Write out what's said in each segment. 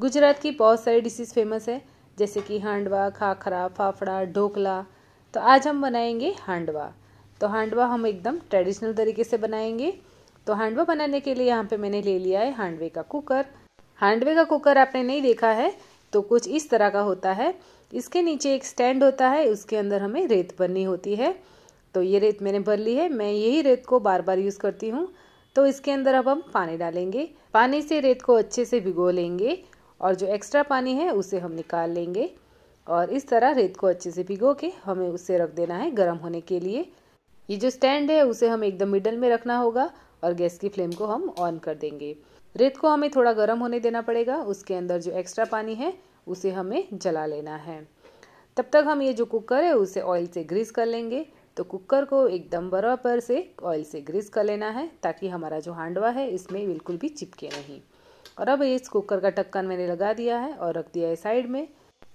गुजरात की बहुत सारी डिशेज़ फेमस है जैसे कि हांडवा खाखरा फाफड़ा ढोकला तो आज हम बनाएंगे हांडवा तो हांडवा हम एकदम ट्रेडिशनल तरीके से बनाएंगे तो हांडवा बनाने के लिए यहाँ पे मैंने ले लिया है हांडवे का कुकर हांडवे का कुकर आपने नहीं देखा है तो कुछ इस तरह का होता है इसके नीचे एक स्टैंड होता है उसके अंदर हमें रेत भरनी होती है तो ये रेत मैंने भर ली है मैं यही रेत को बार बार यूज़ करती हूँ तो इसके अंदर अब हम पानी डालेंगे पानी से रेत को अच्छे से भिगो लेंगे और जो एक्स्ट्रा पानी है उसे हम निकाल लेंगे और इस तरह रेत को अच्छे से भिगो के हमें उसे रख देना है गर्म होने के लिए ये जो स्टैंड है उसे हम एकदम मिडल में रखना होगा और गैस की फ्लेम को हम ऑन कर देंगे रेत को हमें थोड़ा गर्म होने देना पड़ेगा उसके अंदर जो एक्स्ट्रा पानी है उसे हमें जला लेना है तब तक हम ये जो कुकर है उसे ऑयल से ग्रीस कर लेंगे तो कुकर को एकदम बराबर से ऑयल से ग्रीस कर लेना है ताकि हमारा जो हांडवा है इसमें बिल्कुल भी चिपके नहीं और अब इस कुकर का ढक्कन मैंने लगा दिया है और रख दिया है साइड में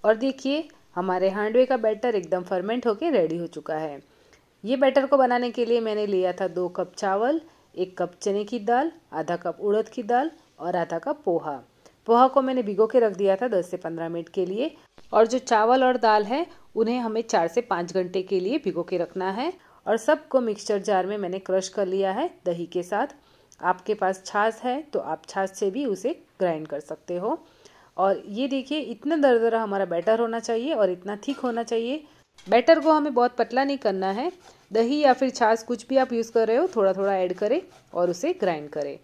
और देखिए हमारे हांडवे का बैटर एकदम फर्मेंट होके रेडी हो चुका है ये बैटर को बनाने के लिए मैंने लिया था दो कप चावल एक कप चने की दाल आधा कप उड़द की दाल और आधा कप पोहा पोहा को मैंने भिगो के रख दिया था दस से पंद्रह मिनट के लिए और जो चावल और दाल है उन्हें हमें चार से पाँच घंटे के लिए भिगो के रखना है और सबको मिक्सचर जार में मैंने क्रश कर लिया है दही के साथ आपके पास छाछ है तो आप छाछ से भी उसे ग्राइंड कर सकते हो और ये देखिए इतना दरदरा हमारा बैटर होना चाहिए और इतना थिक होना चाहिए बैटर को हमें बहुत पतला नहीं करना है दही या फिर छाछ कुछ भी आप यूज़ कर रहे हो थोड़ा थोड़ा ऐड करें और उसे ग्राइंड करें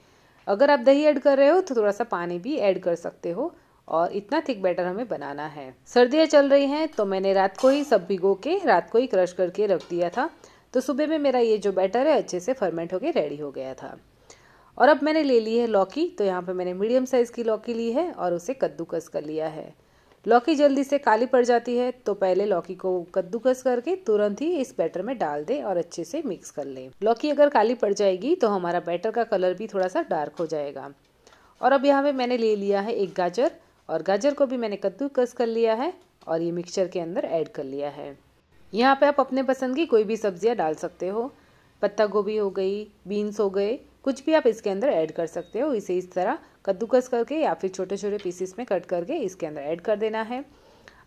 अगर आप दही ऐड कर रहे हो तो थोड़ा सा पानी भी ऐड कर सकते हो और इतना थिक बैटर हमें बनाना है सर्दियाँ चल रही हैं तो मैंने रात को ही सब भिगो के रात को ही क्रश करके रख दिया था तो सुबह में मेरा ये जो बैटर है अच्छे से फर्मेंट होकर रेडी हो गया था और अब मैंने ले ली है लौकी तो यहाँ पे मैंने मीडियम साइज़ की लौकी ली है और उसे कद्दूकस कर लिया है लौकी जल्दी से काली पड़ जाती है तो पहले लौकी को कद्दूकस करके तुरंत ही इस बैटर में डाल दें और अच्छे से मिक्स कर लें लौकी अगर काली पड़ जाएगी तो हमारा बैटर का कलर भी थोड़ा सा डार्क हो जाएगा और अब यहाँ पे मैंने ले लिया है एक गाजर और गाजर को भी मैंने कद्दूकस कर लिया है और ये मिक्सचर के अंदर ऐड कर लिया है यहाँ पे आप अपने पसंद की कोई भी सब्जियाँ डाल सकते हो पत्ता गोभी हो गई बीन्स हो गए कुछ भी आप इसके अंदर ऐड कर सकते हो इसे इस तरह कद्दूकस करके या फिर छोटे छोटे पीसेस में कट करके इसके अंदर ऐड कर देना है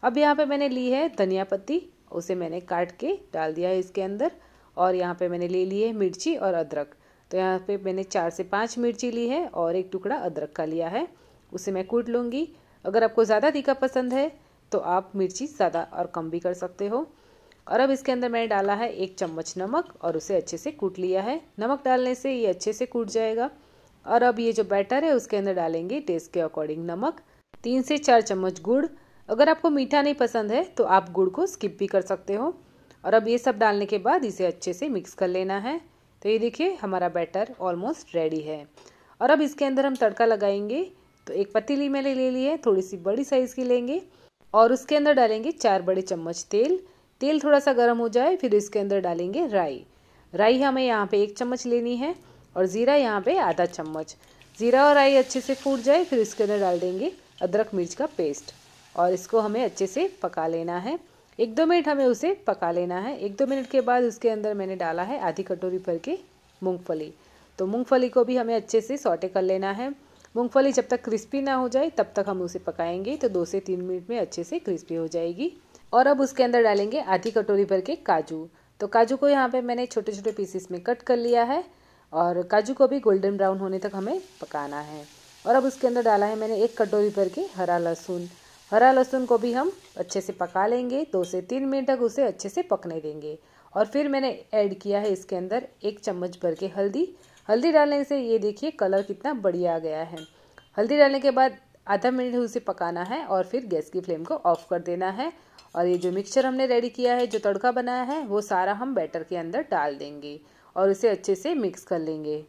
अब यहाँ पे मैंने ली है धनिया पत्ती उसे मैंने काट के डाल दिया है इसके अंदर और यहाँ पे मैंने ले ली है मिर्ची और अदरक तो यहाँ पे मैंने चार से पाँच मिर्ची ली है और एक टुकड़ा अदरक का लिया है उसे मैं कूट लूँगी अगर आपको ज़्यादा तीखा पसंद है तो आप मिर्ची ज़्यादा और कम भी कर सकते हो और अब इसके अंदर मैंने डाला है एक चम्मच नमक और उसे अच्छे से कूट लिया है नमक डालने से ये अच्छे से कूट जाएगा और अब ये जो बैटर है उसके अंदर डालेंगे टेस्ट के अकॉर्डिंग नमक तीन से चार चम्मच गुड़ अगर आपको मीठा नहीं पसंद है तो आप गुड़ को स्किप भी कर सकते हो और अब ये सब डालने के बाद इसे अच्छे से मिक्स कर लेना है तो ये देखिए हमारा बैटर ऑलमोस्ट रेडी है और अब इसके अंदर हम तड़का लगाएंगे तो एक पतीली मैंने ले ली है थोड़ी सी बड़ी साइज़ की लेंगे और उसके अंदर डालेंगे चार बड़े चम्मच तेल तेल थोड़ा सा गर्म हो जाए फिर इसके अंदर डालेंगे राई राई हमें यहाँ पे एक चम्मच लेनी है और ज़ीरा यहाँ पे आधा चम्मच ज़ीरा और राई अच्छे से फूट जाए फिर इसके अंदर डाल देंगे अदरक मिर्च का पेस्ट और इसको हमें अच्छे से पका लेना है एक दो मिनट हमें उसे पका लेना है एक दो मिनट के बाद उसके अंदर मैंने डाला है आधी कटोरी भर के मूँगफली तो मूँगफली को भी हमें अच्छे से सौटे कर लेना है मूँगफली जब तक क्रिस्पी ना हो जाए तब तक हम उसे पकाएंगे तो दो से तीन मिनट में अच्छे से क्रिस्पी हो जाएगी और अब उसके अंदर डालेंगे आधी कटोरी भर के काजू तो काजू को यहाँ पे मैंने छोटे छोटे पीसेस में कट कर लिया है और काजू को भी गोल्डन ब्राउन होने तक हमें पकाना है और अब उसके अंदर डाला है मैंने एक कटोरी भर के हरा लहसुन हरा लहसुन को भी हम अच्छे से पका लेंगे दो से तीन मिनट तक उसे अच्छे से पकने देंगे और फिर मैंने ऐड किया है इसके अंदर एक चम्मच भर के हल्दी हल्दी डालने से ये देखिए कलर कितना बढ़िया आ गया है हल्दी डालने के बाद आधा मिनट उसे पकाना है और फिर गैस की फ्लेम को ऑफ कर देना है और ये जो मिक्सचर हमने रेडी किया है जो तड़का बनाया है वो सारा हम बैटर के अंदर डाल देंगे और उसे अच्छे से मिक्स कर लेंगे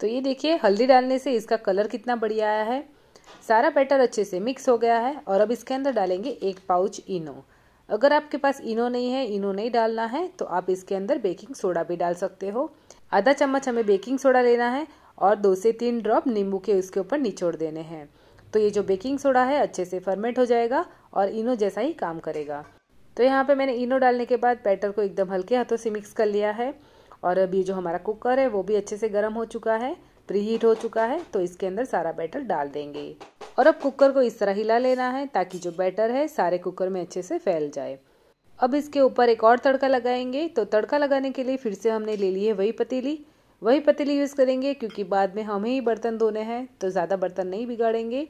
तो ये देखिए हल्दी डालने से इसका कलर कितना बढ़िया आया है सारा बैटर अच्छे से मिक्स हो गया है और अब इसके अंदर डालेंगे एक पाउच इनो अगर आपके पास इनो नहीं है इनो नहीं डालना है तो आप इसके अंदर बेकिंग सोडा भी डाल सकते हो आधा चम्मच हमें बेकिंग सोडा लेना है और दो से तीन ड्रॉप नींबू के उसके ऊपर निचोड़ देने हैं तो ये जो बेकिंग सोडा है अच्छे से फर्मेंट हो जाएगा और इनो जैसा ही काम करेगा तो यहाँ पे मैंने इनो डालने के बाद बैटर को एकदम हल्के हाथों से मिक्स कर लिया है और अब ये जो हमारा कुकर है वो भी अच्छे से गर्म हो चुका है प्री हीट हो चुका है तो इसके अंदर सारा बैटर डाल देंगे और अब कुकर को इस तरह हिला लेना है ताकि जो बैटर है सारे कुकर में अच्छे से फैल जाए अब इसके ऊपर एक और तड़का लगाएंगे तो तड़का लगाने के लिए फिर से हमने ले ली है वही पतीली वही पतीली यूज़ करेंगे क्योंकि बाद में हमें ही बर्तन धोने हैं तो ज़्यादा बर्तन नहीं बिगाड़ेंगे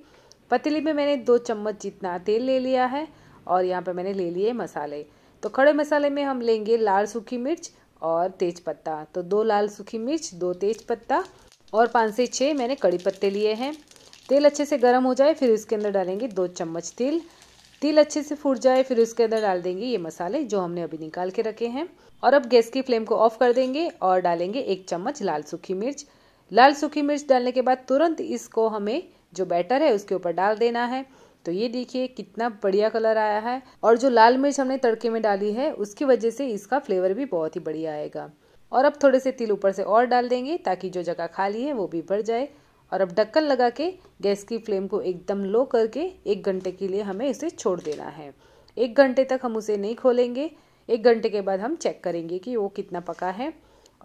पतीली में मैंने दो चम्मच जितना तेल ले लिया है और यहाँ पर मैंने ले लिए मसाले तो खड़े मसाले में हम लेंगे लाल सूखी मिर्च और तेज पत्ता तो दो लाल सूखी मिर्च दो तेज पत्ता और पाँच से छः मैंने कड़ी पत्ते लिए हैं तेल अच्छे से गर्म हो जाए फिर उसके अंदर डालेंगे दो चम्मच तिल तिल अच्छे से फूट जाए फिर उसके अंदर डाल देंगे ये मसाले जो हमने अभी निकाल के रखे हैं और अब गैस की फ्लेम को ऑफ कर देंगे और डालेंगे एक चम्मच लाल सूखी मिर्च लाल सूखी मिर्च डालने के बाद तुरंत इसको हमें जो बैटर है उसके ऊपर डाल देना है तो ये देखिए कितना बढ़िया कलर आया है और जो लाल मिर्च हमने तड़के में डाली है उसकी वजह से इसका फ्लेवर भी बहुत ही बढ़िया आएगा और अब थोड़े से तिल ऊपर से और डाल देंगे ताकि जो जगह खाली है वो भी भर जाए और अब ढक्कन लगा के गैस की फ्लेम को एकदम लो करके एक घंटे के लिए हमें इसे छोड़ देना है एक घंटे तक हम उसे नहीं खोलेंगे एक घंटे के बाद हम चेक करेंगे कि वो कितना पका है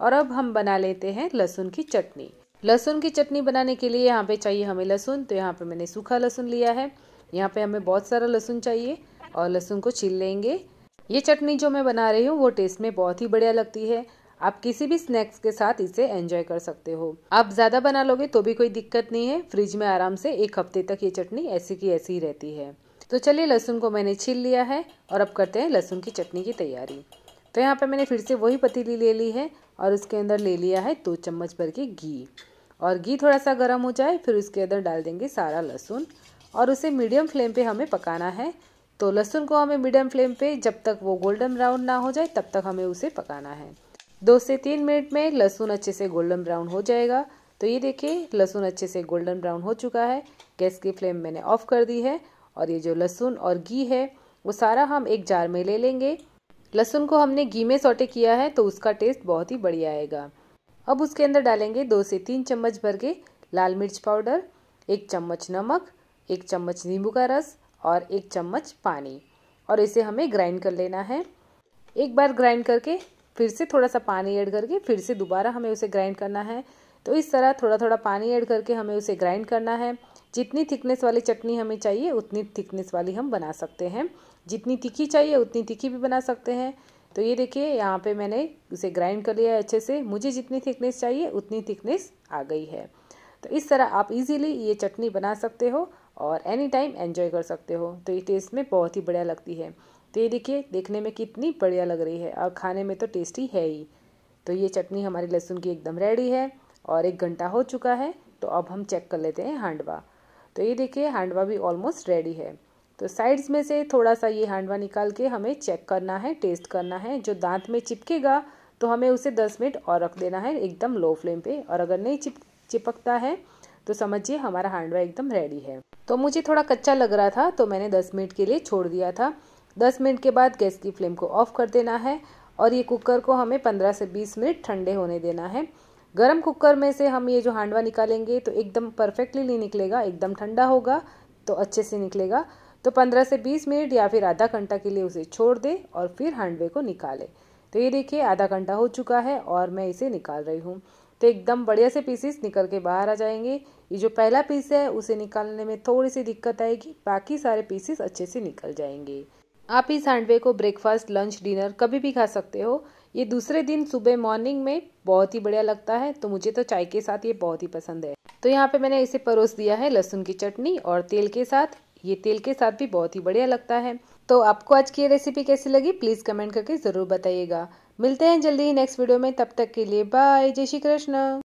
और अब हम बना लेते हैं लहसुन की चटनी लहसुन की चटनी बनाने के लिए यहाँ पे चाहिए हमें लहसुन तो यहाँ पे मैंने सूखा लहसुन लिया है यहाँ पे हमें बहुत सारा लहसुन चाहिए और लहसुन को छील लेंगे ये चटनी जो मैं बना रही हूँ वो टेस्ट में बहुत ही बढ़िया लगती है आप किसी भी स्नैक्स के साथ इसे एंजॉय कर सकते हो आप ज़्यादा बना लोगे तो भी कोई दिक्कत नहीं है फ्रिज में आराम से एक हफ्ते तक ये चटनी ऐसी की ऐसी ही रहती है तो चलिए लहसुन को मैंने छील लिया है और अब करते हैं लहसुन की चटनी की तैयारी तो यहाँ पर मैंने फिर से वही पतीली ले ली है और उसके अंदर ले लिया है दो चम्मच भर के घी और घी थोड़ा सा गर्म हो जाए फिर उसके अंदर डाल देंगे सारा लहसुन और उसे मीडियम फ्लेम पे हमें पकाना है तो लहसुन को हमें मीडियम फ्लेम पे जब तक वो गोल्डन ब्राउन ना हो जाए तब तक हमें उसे पकाना है दो से तीन मिनट में लहसुन अच्छे से गोल्डन ब्राउन हो जाएगा तो ये देखिए लहसुन अच्छे से गोल्डन ब्राउन हो चुका है गैस की फ्लेम मैंने ऑफ़ कर दी है और ये जो लहसुन और घी है वो सारा हम एक जार में ले लेंगे लहसुन को हमने घी में सोटे किया है तो उसका टेस्ट बहुत ही बढ़िया आएगा अब उसके अंदर डालेंगे दो से तीन चम्मच भर के लाल मिर्च पाउडर एक चम्मच नमक एक चम्मच नींबू का रस और एक चम्मच पानी और इसे हमें ग्राइंड कर लेना है एक बार ग्राइंड करके फिर से थोड़ा सा पानी ऐड करके फिर से दोबारा हमें उसे ग्राइंड करना है तो इस तरह थोड़ा थोड़ा पानी ऐड करके हमें उसे ग्राइंड करना है जितनी थिकनेस वाली चटनी हमें चाहिए उतनी थिकनेस वाली हम बना सकते हैं जितनी तीखी चाहिए उतनी तीखी भी बना सकते हैं तो ये देखिए यहाँ पे मैंने उसे ग्राइंड कर लिया है अच्छे से मुझे जितनी थिकनेस चाहिए उतनी थिकनेस आ गई है तो इस तरह आप इजीली ये चटनी बना सकते हो और एनी टाइम एन्जॉय कर सकते हो तो ये टेस्ट में बहुत ही बढ़िया लगती है तो ये देखिए देखने में कितनी बढ़िया लग रही है और खाने में तो टेस्टी है ही तो ये चटनी हमारी लहसुन की एकदम रेडी है और एक घंटा हो चुका है तो अब हम चेक कर लेते हैं हांडवा तो ये देखिए हांडवा भी ऑलमोस्ट रेडी है तो साइड्स में से थोड़ा सा ये हांडवा निकाल के हमें चेक करना है टेस्ट करना है जो दांत में चिपकेगा तो हमें उसे दस मिनट और रख देना है एकदम लो फ्लेम पे और अगर नहीं चिप चिपकता है तो समझिए हमारा हांडवा एकदम रेडी है तो मुझे थोड़ा कच्चा लग रहा था तो मैंने दस मिनट के लिए छोड़ दिया था दस मिनट के बाद गैस की फ्लेम को ऑफ कर देना है और ये कुकर को हमें पंद्रह से बीस मिनट ठंडे होने देना है गर्म कुकर में से हम ये जो हांडवा निकालेंगे तो एकदम परफेक्टली नहीं निकलेगा एकदम ठंडा होगा तो अच्छे से निकलेगा तो 15 से 20 मिनट या फिर आधा घंटा के लिए उसे छोड़ दे और फिर हांडवे को निकाले तो ये देखिए आधा घंटा हो चुका है और मैं इसे निकाल रही हूँ तो एकदम बढ़िया से पीसेस निकल के बाहर आ जाएंगे ये जो पहला पीस है उसे निकालने में थोड़ी सी दिक्कत आएगी बाकी सारे पीसेस अच्छे से निकल जाएंगे आप इस हांडवे को ब्रेकफास्ट लंच डिनर कभी भी खा सकते हो ये दूसरे दिन सुबह मॉर्निंग में बहुत ही बढ़िया लगता है तो मुझे तो चाय के साथ ये बहुत ही पसंद है तो यहाँ पे मैंने इसे परोस दिया है लहसुन की चटनी और तेल के साथ ये तेल के साथ भी बहुत ही बढ़िया लगता है तो आपको आज की ये रेसिपी कैसी लगी प्लीज़ कमेंट करके ज़रूर बताइएगा मिलते हैं जल्दी ही नेक्स्ट वीडियो में तब तक के लिए बाय जय श्री कृष्ण